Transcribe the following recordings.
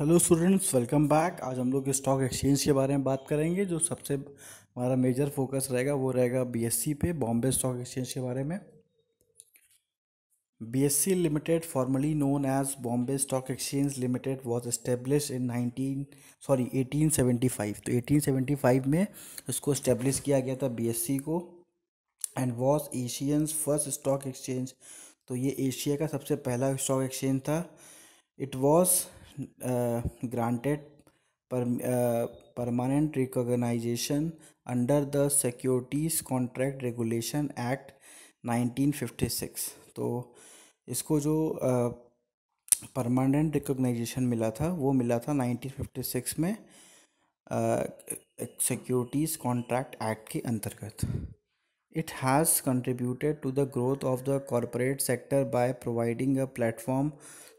Hello students welcome back आज हम लोग स्टॉक एक्सचेंज के बारे में बात करेंगे जो सबसे हमारा मेजर फोकस रहेगा वो रहेगा बीएससी e पे बॉम्बे स्टॉक एक्सचेंज के बारे में BSC limited formerly known as Bombay stock exchange limited was establish in 19 sorry 1875 तो 1875 में इसको इस्टेब्लिश किया गया था बी e को and was Asians first stock exchange तो ये एशिया का सबसे पहला स्टॉक एक्सचेंज था it was granted permanent permanent under the securities contract regulation act 1956 तो इसको जो परमानेंट रिकॉग्नाइजेशन मिला था वो मिला था 1956 में सिक्योरिटीज़ कॉन्ट्रैक्ट एक्ट के अंतर्गत it has contributed to the growth of the corporate sector by providing a platform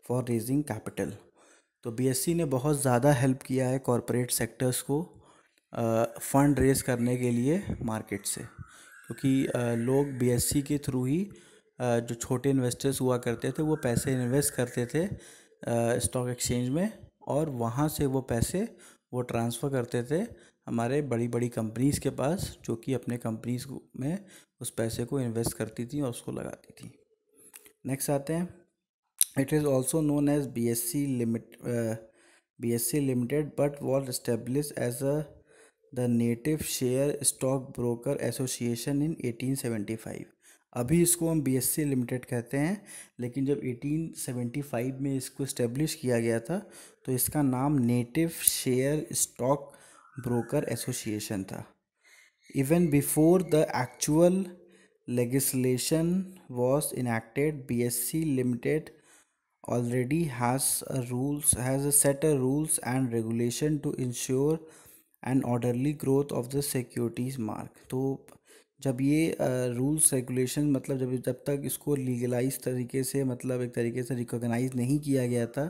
for raising capital तो बीएससी ने बहुत ज़्यादा हेल्प किया है कॉरपोरेट सेक्टर्स को फ़ंड रेज करने के लिए मार्केट से क्योंकि तो लोग बीएससी के थ्रू ही जो छोटे इन्वेस्टर्स हुआ करते थे वो पैसे इन्वेस्ट करते थे स्टॉक एक्सचेंज में और वहाँ से वो पैसे वो ट्रांसफ़र करते थे हमारे बड़ी बड़ी कंपनीज़ के पास जो कि अपने कंपनीज में उस पैसे को इन्वेस्ट करती थी और उसको लगाती थी नेक्स्ट आते हैं it is also known B S C limit B S C limited but wall establish as a the native share stock broker association in eighteen seventy five अभी इसको हम बी एस सी लिमिटेड कहते हैं लेकिन जब eighteen five में इसको इस्टेब्लिश किया गया था तो इसका नाम native share stock broker association था even before the actual legislation was enacted B S C limited already has a rules has a set of rules and regulation to ensure an orderly growth of the securities mark तो जब ये rules regulation मतलब जब जब तक इसको legalise तरीके से मतलब एक तरीके से रिकॉग्नाइज नहीं किया गया था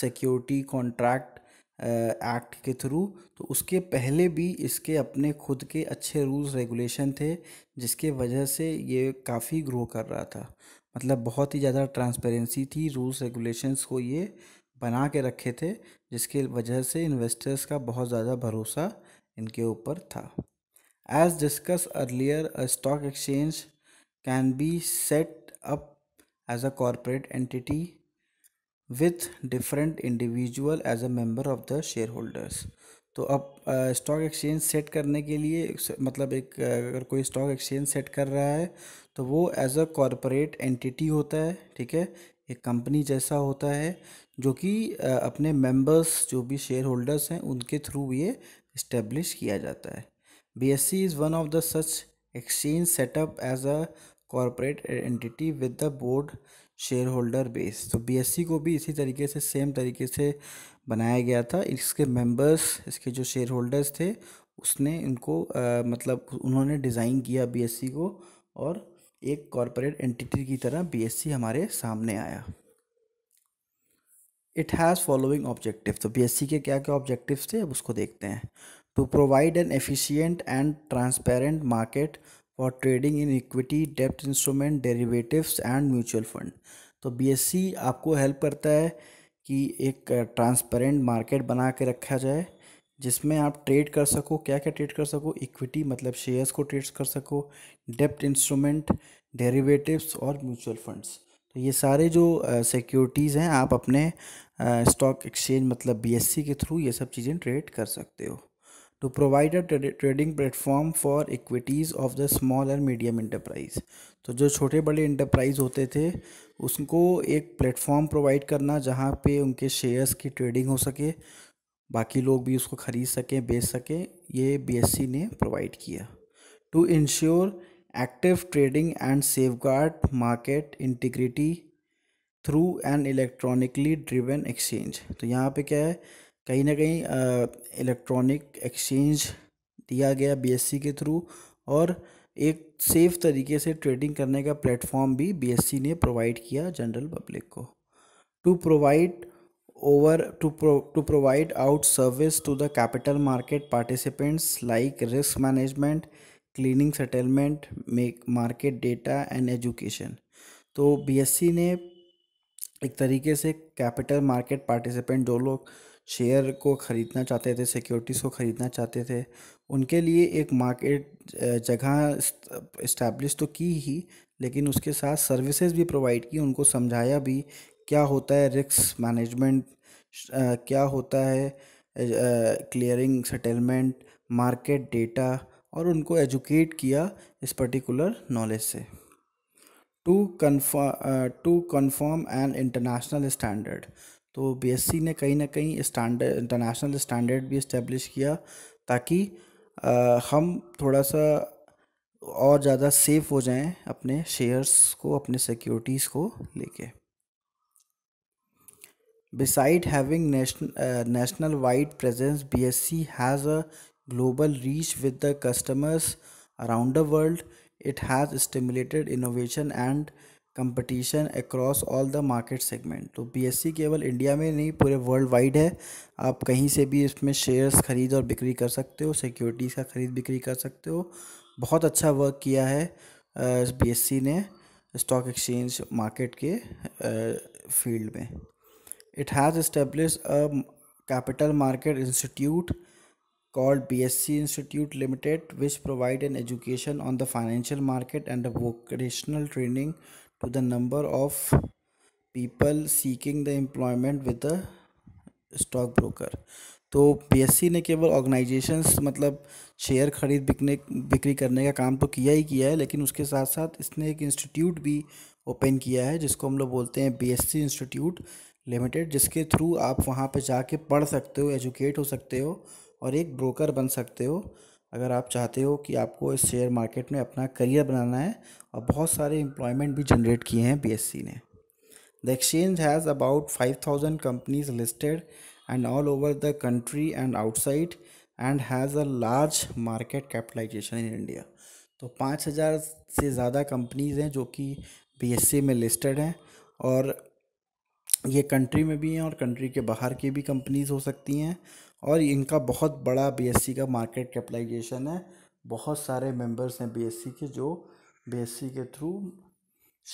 सिक्योरिटी कॉन्ट्रैक्ट एक्ट के थ्रू तो उसके पहले भी इसके अपने खुद के अच्छे रूल्स रेगुलेशन थे जिसके वजह से ये काफ़ी ग्रो कर रहा था मतलब बहुत ही ज़्यादा ट्रांसपेरेंसी थी रूल्स रेगुलेशंस को ये बना के रखे थे जिसके वजह से इन्वेस्टर्स का बहुत ज़्यादा भरोसा इनके ऊपर था as discuss earlier a stock exchange can be set up as a corporate entity with different individual as a member of the share holders तो अब स्टॉक एक्सचेंज सेट करने के लिए मतलब एक अगर कोई स्टॉक एक्सचेंज सेट कर रहा है तो वो एज अ कॉरपोरेट एंटिटी होता है ठीक है एक कंपनी जैसा होता है जो कि अपने मेंबर्स जो भी शेयर होल्डर्स हैं उनके थ्रू ये इस्टेब्लिश किया जाता है B S C is one of the such exchange setup as a corporate entity with the board share holder base तो बीएससी e को भी इसी तरीके से सेम तरीके से बनाया गया था इसके मेंबर्स इसके जो शेयर होल्डर्स थे उसने इनको आ, मतलब उन्होंने डिज़ाइन किया बीएससी e को और एक कॉरपोरेट एंटिटी की तरह बीएससी e हमारे सामने आया इट हैज़ फॉलोइंग ऑब्जेक्टिव तो बीएससी के क्या क्या ऑब्जेक्टिव्स थे अब उसको देखते हैं to provide an efficient and transparent market for trading in equity डेप्ट instrument derivatives and mutual fund तो सी आपको हेल्प करता है कि एक ट्रांसपेरेंट uh, मार्केट बना के रखा जाए जिसमें आप ट्रेड कर सको क्या क्या ट्रेड कर सको इक्विटी मतलब शेयर्स को ट्रेड कर सको डेप्ट इंस्ट्रूमेंट डेरिवेटिव्स और म्यूचुअल फंड्स तो ये सारे जो सिक्योरिटीज़ uh, हैं आप अपने स्टॉक uh, एक्सचेंज मतलब बीएससी के थ्रू ये सब चीज़ें ट्रेड कर सकते हो to provide a trading platform for equities of the small and medium enterprise तो जो छोटे बड़े इंटरप्राइज होते थे उसको एक प्लेटफॉर्म प्रोवाइड करना जहाँ पे उनके शेयर्स की ट्रेडिंग हो सके बाकी लोग भी उसको ख़रीद सकें बेच सकें ये सी ने प्रोवाइड किया to ensure active trading and safe guard market integrity through an electronically driven exchange तो यहाँ पे क्या है कहीं ना कहीं इलेक्ट्रॉनिक एक्सचेंज दिया गया बीएससी के थ्रू और एक सेफ तरीके से ट्रेडिंग करने का प्लेटफॉर्म भी बीएससी ने प्रोवाइड किया जनरल पब्लिक को to provide over to to provide out service to the capital market participants like risk management cleaning settlement make market data and education तो बीएससी ने एक तरीके से कैपिटल मार्केट पार्टिसिपेंट जो लोग शेयर को ख़रीदना चाहते थे सिक्योरिटीज़ को ख़रीदना चाहते थे उनके लिए एक मार्केट जगह इस्टेब्लिश तो की ही लेकिन उसके साथ सर्विसेज भी प्रोवाइड की उनको समझाया भी क्या होता है रिक्स मैनेजमेंट क्या होता है क्लियरिंग सेटलमेंट मार्केट डेटा और उनको एजुकेट किया इस पर्टिकुलर नॉलेज से to confirm to confirm an international standard तो बी ने कहीं ना कहीं स्टैंडर्ड इंटरनेशनल स्टैंडर्ड भी इस्टेब्लिश किया ताकि आ, हम थोड़ा सा और ज़्यादा सेफ हो जाएं अपने शेयर्स को अपने सिक्योरिटीज़ को लेके beside having national wide presence B S C has a global reach with the customers around the world it has stimulated innovation and competition across all the market segment तो BSC केवल India में नहीं पूरे world wide है आप कहीं से भी इसमें शेयर्स ख़रीद और बिक्री कर सकते हो सिक्योरिटीज़ का ख़रीद बिक्री कर सकते हो बहुत अच्छा वर्क किया है बीएससी ने स्टॉक एक्सचेंज मार्केट के फील्ड में it has establish a capital market institute called B S C institute limited which provide an education on the financial market and vocational training to the number of people seeking the employment with the stock broker. तो सी ने केवल organisations मतलब share खरीद बिकने बिक्री करने का काम तो किया ही किया है लेकिन उसके साथ साथ इसने एक इंस्टीट्यूट भी ओपन किया है जिसको हम लोग बोलते हैं सी इंस्टीट्यूट लिमिटेड जिसके थ्रू आप वहाँ पर जाके पढ़ सकते हो एजुकेट हो सकते हो और एक ब्रोकर बन सकते हो अगर आप चाहते हो कि आपको इस शेयर मार्केट में अपना करियर बनाना है और बहुत सारे एम्प्लॉयमेंट भी जनरेट किए हैं बी e ने the exchange has about five thousand companies listed and all over the country and outside and has a large market capitalization in India तो पाँच हज़ार से ज़्यादा कंपनीज़ हैं जो कि सी e में लिस्टेड हैं और ये कंट्री में भी हैं और कंट्री के बाहर की भी कंपनीज़ हो सकती हैं और इनका बहुत बड़ा बी का मार्केट कैपिटलाइजेशन है बहुत सारे मेंबर्स हैं बी के जो बी के थ्रू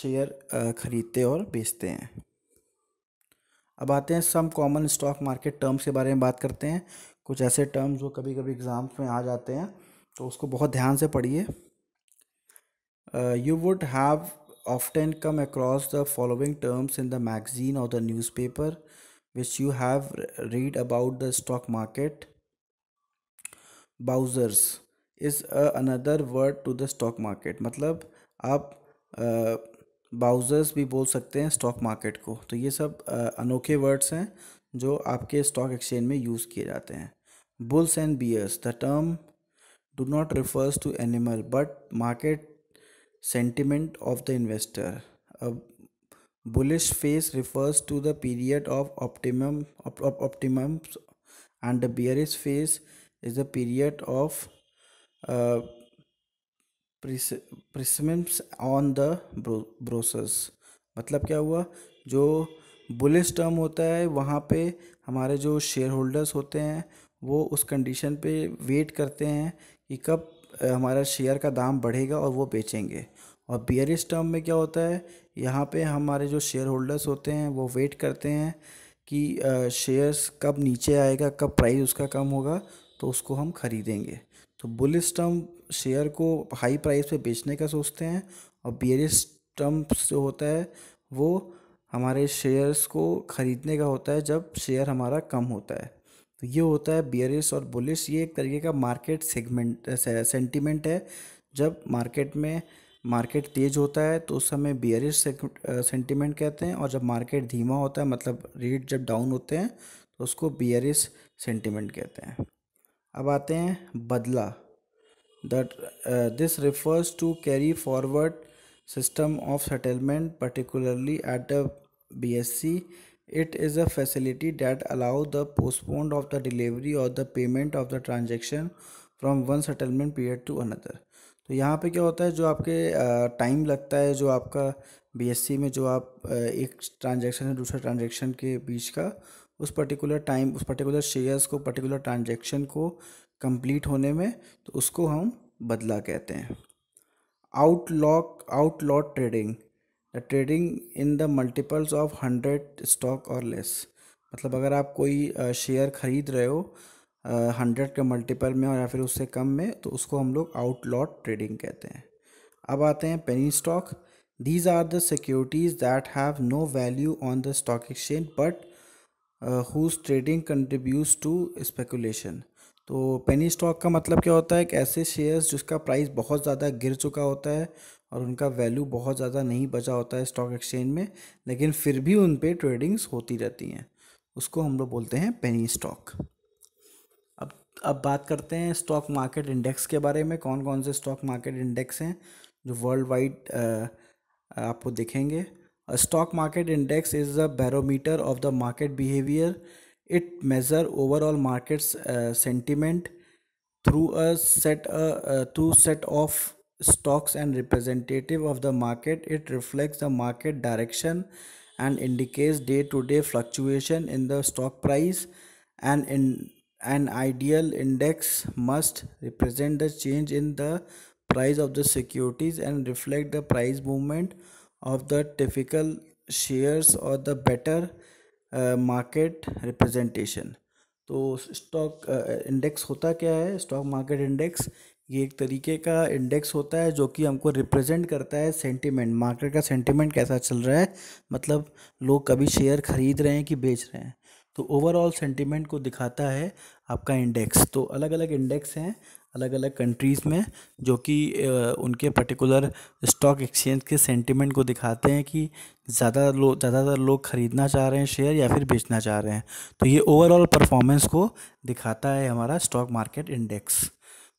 शेयर ख़रीदते और बेचते हैं अब आते हैं some common stock market terms के बारे में बात करते हैं कुछ ऐसे टर्म्स जो कभी कभी एग्ज़ाम्स में आ जाते हैं तो उसको बहुत ध्यान से पढ़िए you would have come across the following terms in the magazine और the the paper which you have read about the stock market bourses is another word to the stock market मतलब आप बाउजर्स भी बोल सकते हैं स्टॉक मार्केट को तो ये सब अनोखे वर्ड्स हैं जो आपके स्टॉक एक्सचेंज में यूज़ किए जाते हैं bulls and bears the term do not refers to animal but market sentiment of the investor अब bullish phase refers to the period of optimum op, op, optimum and the bearish phase is of period of pessimism on the bourses मतलब क्या हुआ जो bullish term होता है वहाँ पे हमारे जो शेयर होल्डर्स होते हैं वो उस कंडीशन पे वेट करते हैं कि कब हमारा शेयर का दाम बढ़ेगा और वो बेचेंगे और बियरिश टर्म में क्या होता है यहाँ पे हमारे जो शेयर होल्डर्स होते हैं वो वेट करते हैं कि शेयर्स कब नीचे आएगा कब प्राइस उसका कम होगा तो उसको हम खरीदेंगे तो बुलिस टर्म शेयर को हाई प्राइस पे बेचने का सोचते हैं और बियरिश टर्म जो होता है वो हमारे शेयर्स को ख़रीदने का होता है जब शेयर हमारा कम होता है तो ये होता है बियरिस और बुलिस ये एक तरीके का मार्केट सेगमेंट सेंटिमेंट है जब मार्केट में मार्केट तेज होता है तो उस समय बियरिश सेंटिमेंट कहते हैं और जब मार्केट धीमा होता है मतलब रेट जब डाउन होते हैं तो उसको बियरिश सेंटिमेंट कहते हैं अब आते हैं badla that this refers to carry forward system of settlement particularly at the B S C it is a facility that allow the postponed of the delivery और the payment of the transaction from one settlement period to another तो यहाँ पे क्या होता है जो आपके time लगता है जो आपका बी में जो आप एक ट्रांजेक्शन से दूसरे ट्रांजेक्शन के बीच का उस पर्टिकुलर टाइम उस पर्टिकुलर शेयर्स को पर्टिकुलर ट्रांजेक्शन को कंप्लीट होने में तो उसको हम बदला कहते हैं odd lot odd lot trading the trading in the multiples of hundred stock और लेस मतलब अगर आप कोई शेयर ख़रीद रहे हो हंड्रेड के मल्टीपल में और या फिर उससे कम में तो उसको हम लोग आउटलॉट ट्रेडिंग कहते हैं अब आते हैं penny stock these are the securities that have no value on the stock exchange but whose trading contribute to speculation तो पेनी स्टॉक का मतलब क्या होता है कि ऐसे शेयर्स जिसका प्राइस बहुत ज़्यादा गिर चुका होता है और उनका वैल्यू बहुत ज़्यादा नहीं बचा होता है स्टॉक एक्सचेंज में लेकिन फिर भी उन पर ट्रेडिंग्स होती रहती हैं उसको हम लोग बोलते हैं पेनी स्टॉक अब बात करते हैं स्टॉक मार्केट इंडेक्स के बारे में कौन कौन से स्टॉक मार्केट इंडेक्स हैं जो वर्ल्ड वाइड आपको दिखेंगे stock market index is the barometer of the market behaviour it measure overall markets sentiment through a set through set of stocks and representative of the market it reflect the market direction and indicates day to day fluctuation in the stock price and an ideal index must represent the change in the price of the securities and reflect the price movement of the typical shares or the better uh, market representation तो stock index uh, होता क्या है stock market index ये एक तरीके का index होता है जो कि हमको रिप्रेजेंट करता है सेंटीमेंट मार्केट का सेंटीमेंट कैसा चल रहा है मतलब लोग कभी शेयर खरीद रहे हैं कि बेच रहे हैं तो ओवरऑल सेंटिमेंट को दिखाता है आपका इंडेक्स तो अलग अलग इंडेक्स हैं अलग अलग कंट्रीज़ में जो कि उनके पर्टिकुलर स्टॉक एक्सचेंज के सेंटिमेंट को दिखाते हैं कि ज़्यादा लोग ज़्यादातर लोग ख़रीदना चाह रहे हैं शेयर या फिर बेचना चाह रहे हैं तो ये ओवरऑल परफॉर्मेंस को दिखाता है हमारा स्टॉक मार्केट इंडेक्स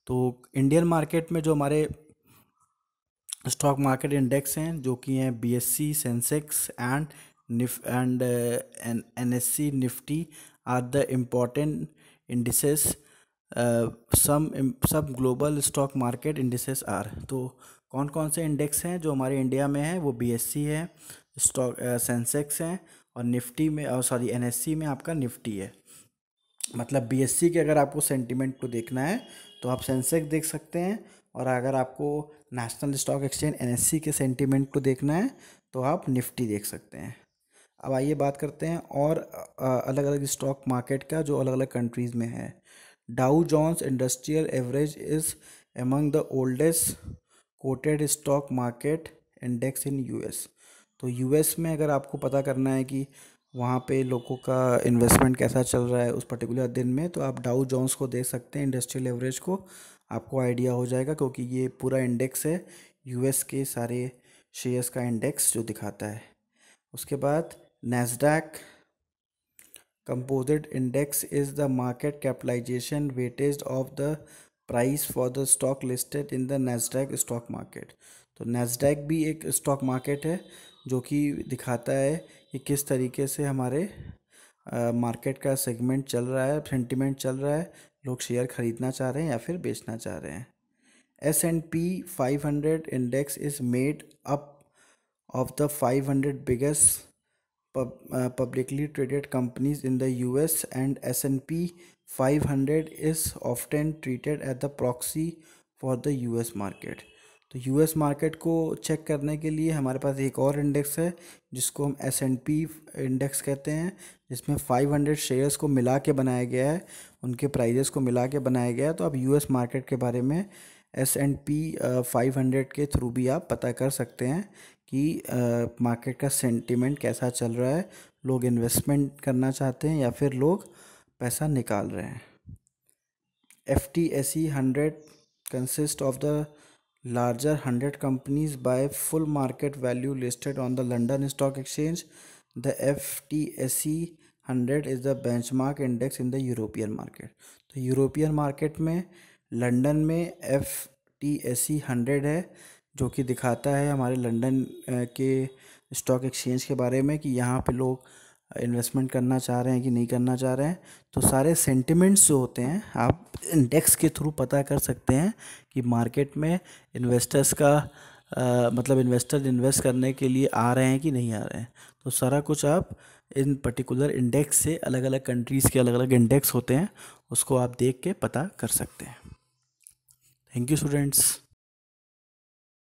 तो इंडियन मार्केट में जो हमारे स्टॉक मार्केट इंडेक्स हैं जो कि हैं बी सेंसेक्स एंड निफ and N S C Nifty are the important indices some सब global stock market indices are तो कौन कौन से इंडेक्स हैं जो हमारे इंडिया में हैं वो बी एस सी है स्टॉक सेंसेक्स हैं और निफ्टी में और सॉरी एन एस सी में आपका निफ्टी है मतलब बी एस सी के अगर आपको सेंटिमेंट को देखना है तो आप सेंसेक्स देख सकते हैं और अगर आपको national stock exchange N S C के सेंटिमेंट को देखना है तो आप निफ्टी देख सकते हैं अब आइए बात करते हैं और अलग अलग स्टॉक मार्केट का जो अलग अलग कंट्रीज़ में है Dow Jones industrial average is among the oldest quoted stock market index in US तो यूएस में अगर आपको पता करना है कि वहाँ पे लोगों का इन्वेस्टमेंट कैसा चल रहा है उस पर्टिकुलर दिन में तो आप डाउ जॉन्स को देख सकते हैं इंडस्ट्रियल एवरेज को आपको आइडिया हो जाएगा क्योंकि ये पूरा इंडेक्स है यूएस के सारे शेयर्स का इंडेक्स जो दिखाता है उसके बाद NASDAQ composite index is the market capitalisation weightage of the price for the stock listed in the Nasdaq stock market तो नैसडैक भी एक स्टॉक मार्केट है जो कि दिखाता है कि किस तरीके से हमारे मार्केट का सेगमेंट चल रहा है सेंटिमेंट चल रहा है लोग शेयर खरीदना चाह रहे हैं या फिर बेचना चाह रहे हैं S and P five hundred index is made up of the five hundred biggest Uh, publicly traded companies in the US and S&P 500 is often treated as the proxy for the US market तो US market को check करने के लिए हमारे पास एक और index है जिसको हम एस एंड पी इंडेक्स कहते हैं जिसमें 500 शेयर्स को मिला के बनाया गया है उनके प्राइजेस को मिला के बनाया गया है तो आप यूएस मार्केट के बारे में S and P five hundred के थ्रू भी आप पता कर सकते हैं कि मार्केट का सेंटिमेंट कैसा चल रहा है लोग इन्वेस्टमेंट करना चाहते हैं या फिर लोग पैसा निकाल रहे हैं F T S C hundred consist of the larger hundred companies by full market value listed on the London stock exchange the F T S C hundred is the benchmark index in the European market तो European market में London में F T S C hundred है जो कि दिखाता है हमारे London के स्टॉक एक्सचेंज के बारे में कि यहाँ पे लोग इन्वेस्टमेंट करना चाह रहे हैं कि नहीं करना चाह रहे हैं तो सारे सेंटिमेंट्स जो होते हैं आप इंडेक्स के थ्रू पता कर सकते हैं कि मार्केट में इन्वेस्टर्स का आ, मतलब इन्वेस्टर इन्वेस्ट करने के लिए आ रहे हैं कि नहीं आ रहे हैं तो सारा कुछ आप इन पर्टिकुलर इंडेक्स से अलग अलग कंट्रीज़ के अलग अलग इंडेक्स होते हैं उसको आप देख के पता कर सकते हैं थैंक यू स्टूडेंट्स